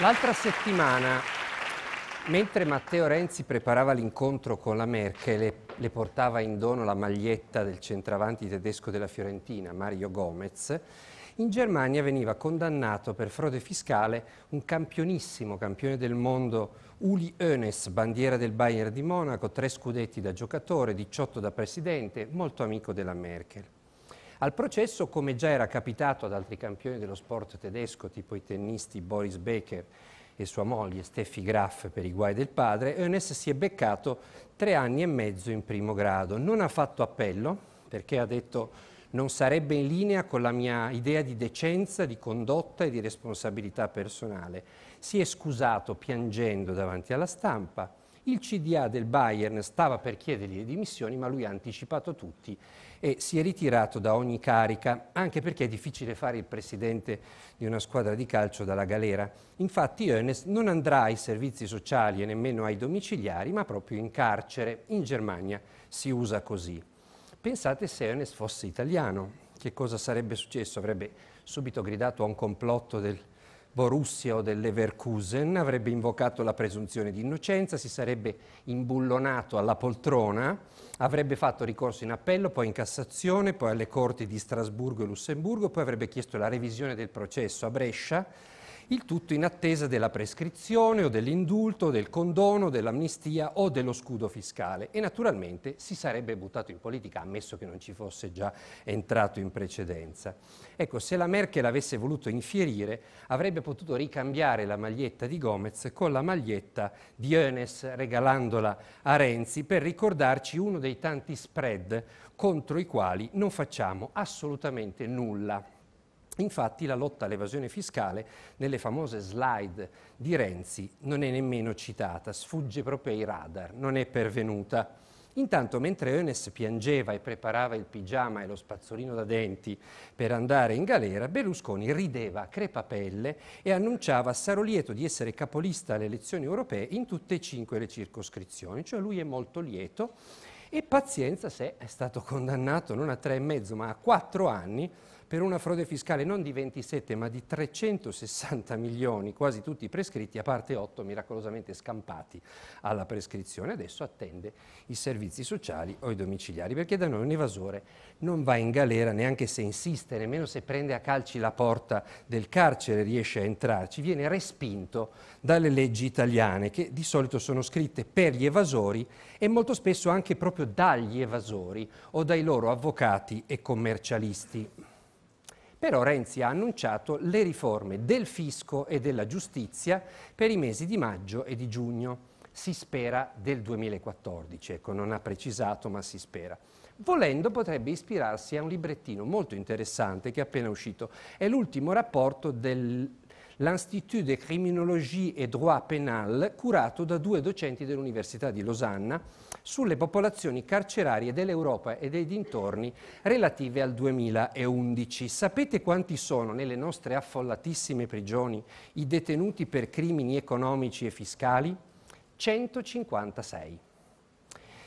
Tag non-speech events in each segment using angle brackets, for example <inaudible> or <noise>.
L'altra settimana, mentre Matteo Renzi preparava l'incontro con la Merkel e le portava in dono la maglietta del centravanti tedesco della Fiorentina, Mario Gomez, in Germania veniva condannato per frode fiscale un campionissimo campione del mondo Uli Hoeneß, bandiera del Bayern di Monaco, tre scudetti da giocatore, 18 da presidente, molto amico della Merkel. Al processo, come già era capitato ad altri campioni dello sport tedesco, tipo i tennisti Boris Becker e sua moglie Steffi Graf per i guai del padre, Ernest si è beccato tre anni e mezzo in primo grado. Non ha fatto appello perché ha detto non sarebbe in linea con la mia idea di decenza, di condotta e di responsabilità personale. Si è scusato piangendo davanti alla stampa il CDA del Bayern stava per chiedergli le dimissioni, ma lui ha anticipato tutti e si è ritirato da ogni carica, anche perché è difficile fare il presidente di una squadra di calcio dalla galera. Infatti Ernest non andrà ai servizi sociali e nemmeno ai domiciliari, ma proprio in carcere. In Germania si usa così. Pensate se Ernest fosse italiano, che cosa sarebbe successo? Avrebbe subito gridato a un complotto del Borussia o del Leverkusen, avrebbe invocato la presunzione di innocenza, si sarebbe imbullonato alla poltrona, avrebbe fatto ricorso in appello, poi in Cassazione, poi alle corti di Strasburgo e Lussemburgo, poi avrebbe chiesto la revisione del processo a Brescia, il tutto in attesa della prescrizione o dell'indulto, del condono, dell'amnistia o dello scudo fiscale e naturalmente si sarebbe buttato in politica ammesso che non ci fosse già entrato in precedenza. Ecco, se la Merkel avesse voluto infierire avrebbe potuto ricambiare la maglietta di Gomez con la maglietta di Enes regalandola a Renzi per ricordarci uno dei tanti spread contro i quali non facciamo assolutamente nulla. Infatti la lotta all'evasione fiscale nelle famose slide di Renzi non è nemmeno citata, sfugge proprio ai radar, non è pervenuta. Intanto mentre Enes piangeva e preparava il pigiama e lo spazzolino da denti per andare in galera, Berlusconi rideva a crepapelle e annunciava sarò lieto di essere capolista alle elezioni europee in tutte e cinque le circoscrizioni, cioè lui è molto lieto e pazienza se è stato condannato non a tre e mezzo ma a quattro anni per una frode fiscale non di 27 ma di 360 <laughs> milioni, quasi tutti prescritti, a parte 8 miracolosamente scampati alla prescrizione. Adesso attende i servizi sociali o i domiciliari, perché da noi un evasore non va in galera neanche se insiste, nemmeno se prende a calci la porta del carcere riesce a entrarci, viene respinto dalle leggi italiane che di solito sono scritte per gli evasori e molto spesso anche proprio dagli evasori o dai loro avvocati e commercialisti però Renzi ha annunciato le riforme del fisco e della giustizia per i mesi di maggio e di giugno. Si spera del 2014, ecco, non ha precisato, ma si spera. Volendo potrebbe ispirarsi a un librettino molto interessante che è appena uscito. È l'ultimo rapporto del l'Institut de Criminologie et Droit Pénal, curato da due docenti dell'Università di Losanna, sulle popolazioni carcerarie dell'Europa e dei dintorni relative al 2011. Sapete quanti sono nelle nostre affollatissime prigioni i detenuti per crimini economici e fiscali? 156.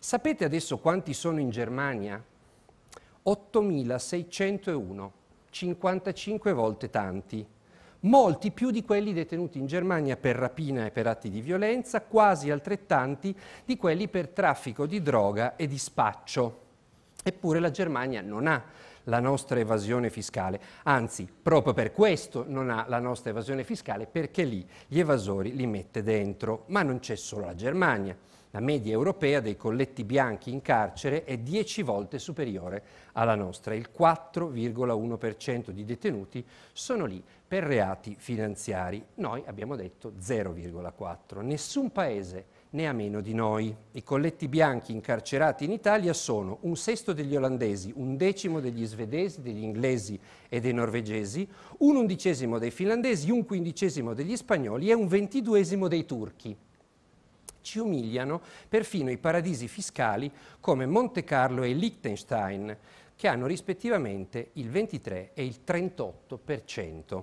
Sapete adesso quanti sono in Germania? 8.601, 55 volte tanti molti più di quelli detenuti in Germania per rapina e per atti di violenza, quasi altrettanti di quelli per traffico di droga e di spaccio. Eppure la Germania non ha la nostra evasione fiscale, anzi proprio per questo non ha la nostra evasione fiscale perché lì gli evasori li mette dentro, ma non c'è solo la Germania. La media europea dei colletti bianchi in carcere è 10 volte superiore alla nostra. Il 4,1% di detenuti sono lì per reati finanziari. Noi abbiamo detto 0,4. Nessun paese ne ha meno di noi. I colletti bianchi incarcerati in Italia sono un sesto degli olandesi, un decimo degli svedesi, degli inglesi e dei norvegesi, un undicesimo dei finlandesi, un quindicesimo degli spagnoli e un ventiduesimo dei turchi ci umiliano perfino i paradisi fiscali come Monte Carlo e Liechtenstein, che hanno rispettivamente il 23 e il 38%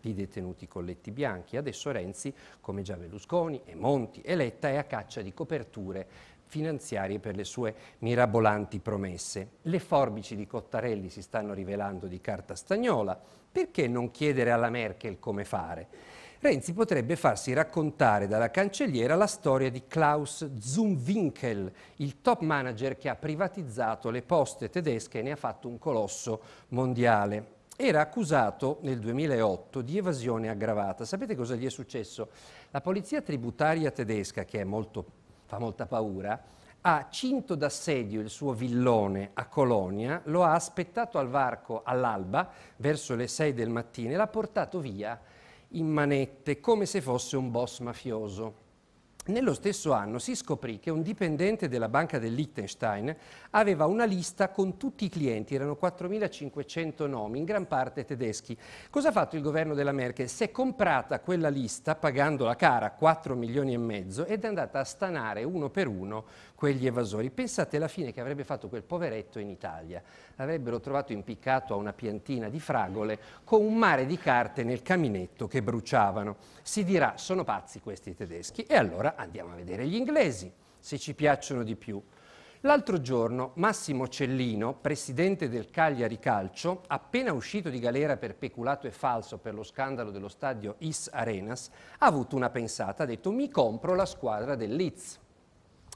di detenuti colletti bianchi. Adesso Renzi, come già Berlusconi e Monti e Letta, è a caccia di coperture finanziarie per le sue mirabolanti promesse. Le forbici di Cottarelli si stanno rivelando di carta stagnola. Perché non chiedere alla Merkel come fare? Renzi potrebbe farsi raccontare dalla cancelliera la storia di Klaus Zumwinkel, il top manager che ha privatizzato le poste tedesche e ne ha fatto un colosso mondiale. Era accusato nel 2008 di evasione aggravata. Sapete cosa gli è successo? La polizia tributaria tedesca, che molto, fa molta paura, ha cinto d'assedio il suo villone a Colonia, lo ha aspettato al varco all'alba verso le 6 del mattino e l'ha portato via in manette, come se fosse un boss mafioso. Nello stesso anno si scoprì che un dipendente della banca del Liechtenstein aveva una lista con tutti i clienti, erano 4.500 nomi, in gran parte tedeschi. Cosa ha fatto il governo della Merkel? Si è comprata quella lista, pagandola cara, 4 milioni e mezzo, ed è andata a stanare uno per uno quegli evasori. Pensate alla fine che avrebbe fatto quel poveretto in Italia. L'avrebbero trovato impiccato a una piantina di fragole con un mare di carte nel caminetto che bruciavano. Si dirà, sono pazzi questi tedeschi. E allora andiamo a vedere gli inglesi, se ci piacciono di più. L'altro giorno Massimo Cellino, presidente del Cagliari Calcio, appena uscito di galera per peculato e falso per lo scandalo dello stadio Is Arenas, ha avuto una pensata, ha detto mi compro la squadra del Leeds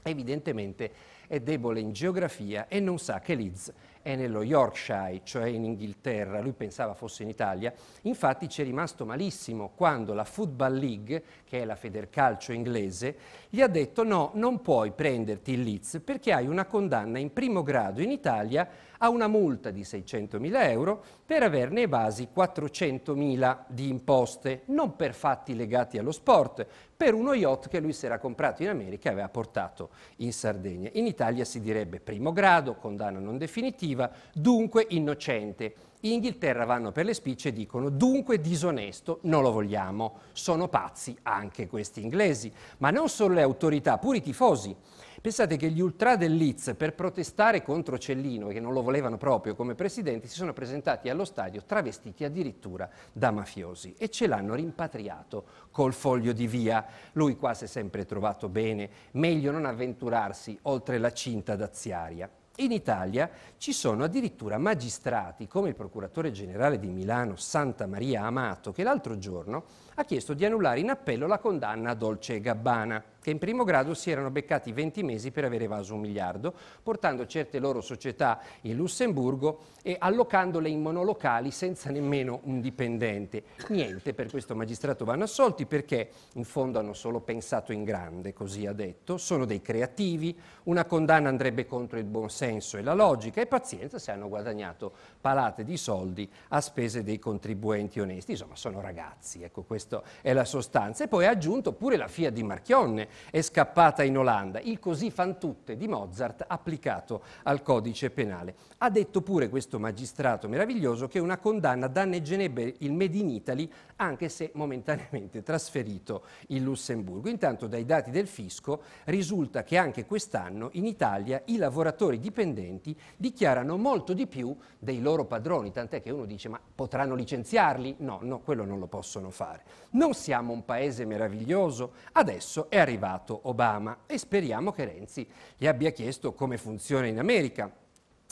evidentemente è debole in geografia e non sa che Leeds è nello Yorkshire, cioè in Inghilterra, lui pensava fosse in Italia, infatti ci è rimasto malissimo quando la Football League, che è la federcalcio inglese, gli ha detto no, non puoi prenderti il Leeds perché hai una condanna in primo grado in Italia ha una multa di 600.000 euro per averne evasi 400.000 di imposte, non per fatti legati allo sport, per uno yacht che lui si era comprato in America e aveva portato in Sardegna. In Italia si direbbe primo grado, condanna non definitiva, dunque innocente. In Inghilterra vanno per le spicce e dicono dunque disonesto, non lo vogliamo. Sono pazzi anche questi inglesi, ma non solo le autorità, pure i tifosi. Pensate che gli ultra del per protestare contro Cellino, che non lo volevano proprio come presidente, si sono presentati allo stadio travestiti addirittura da mafiosi e ce l'hanno rimpatriato col foglio di via. Lui qua si è sempre trovato bene, meglio non avventurarsi oltre la cinta daziaria. In Italia ci sono addirittura magistrati come il procuratore generale di Milano Santa Maria Amato che l'altro giorno ha chiesto di annullare in appello la condanna a Dolce e Gabbana che in primo grado si erano beccati 20 mesi per aver evaso un miliardo, portando certe loro società in Lussemburgo e allocandole in monolocali senza nemmeno un dipendente. Niente per questo magistrato vanno assolti perché in fondo hanno solo pensato in grande, così ha detto, sono dei creativi, una condanna andrebbe contro il buonsenso e la logica e pazienza se hanno guadagnato palate di soldi a spese dei contribuenti onesti, insomma sono ragazzi, ecco questa è la sostanza. E poi ha aggiunto pure la FIA di Marchionne, è scappata in Olanda, il così fan tutte di Mozart applicato al codice penale. Ha detto pure questo magistrato meraviglioso che una condanna danneggerebbe il Made in Italy anche se momentaneamente trasferito in Lussemburgo. Intanto dai dati del fisco risulta che anche quest'anno in Italia i lavoratori dipendenti dichiarano molto di più dei loro padroni, tant'è che uno dice ma potranno licenziarli? No, no, quello non lo possono fare. Non siamo un paese meraviglioso, adesso è arrivato arrivato Obama e speriamo che Renzi gli abbia chiesto come funziona in America.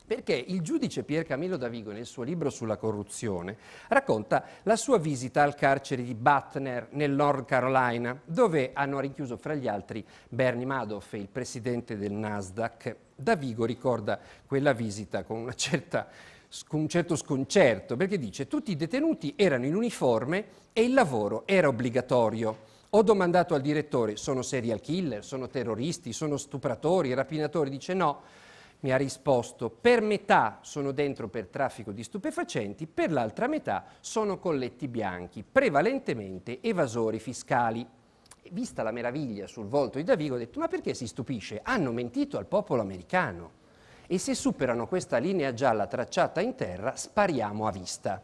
Perché il giudice Pier Camillo Davigo nel suo libro sulla corruzione racconta la sua visita al carcere di Butner nel North Carolina, dove hanno rinchiuso fra gli altri Bernie Madoff, e il presidente del Nasdaq. Davigo ricorda quella visita con una certa un certo sconcerto, perché dice tutti i detenuti erano in uniforme e il lavoro era obbligatorio. Ho domandato al direttore, sono serial killer, sono terroristi, sono stupratori, rapinatori? Dice no. Mi ha risposto, per metà sono dentro per traffico di stupefacenti, per l'altra metà sono colletti bianchi, prevalentemente evasori fiscali. Vista la meraviglia sul volto di Davigo, ho detto, ma perché si stupisce? Hanno mentito al popolo americano. E se superano questa linea gialla tracciata in terra, spariamo a vista.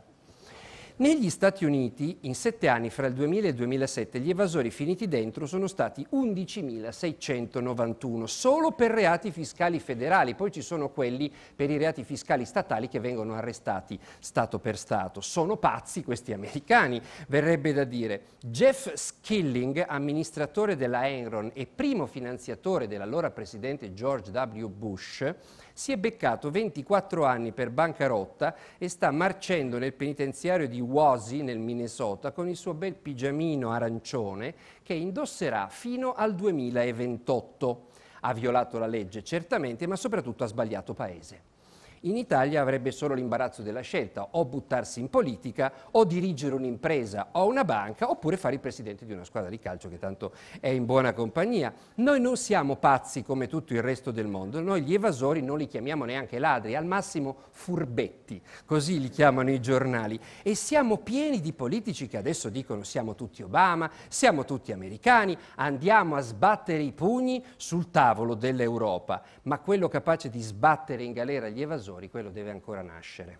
Negli Stati Uniti, in sette anni fra il 2000 e il 2007, gli evasori finiti dentro sono stati 11.691, solo per reati fiscali federali. Poi ci sono quelli per i reati fiscali statali che vengono arrestati Stato per Stato. Sono pazzi questi americani, verrebbe da dire. Jeff Skilling, amministratore della Enron e primo finanziatore dell'allora presidente George W. Bush, si è beccato 24 anni per bancarotta e sta marcendo nel penitenziario di Wasi, nel Minnesota, con il suo bel pigiamino arancione che indosserà fino al 2028. Ha violato la legge, certamente, ma soprattutto ha sbagliato paese. In Italia avrebbe solo l'imbarazzo della scelta, o buttarsi in politica, o dirigere un'impresa o una banca, oppure fare il presidente di una squadra di calcio che tanto è in buona compagnia. Noi non siamo pazzi come tutto il resto del mondo, noi gli evasori non li chiamiamo neanche ladri, al massimo furbetti, così li chiamano i giornali. E siamo pieni di politici che adesso dicono siamo tutti Obama, siamo tutti americani, andiamo a sbattere i pugni sul tavolo dell'Europa, ma quello capace di sbattere in galera gli evasori Montessori, quello deve ancora nascere.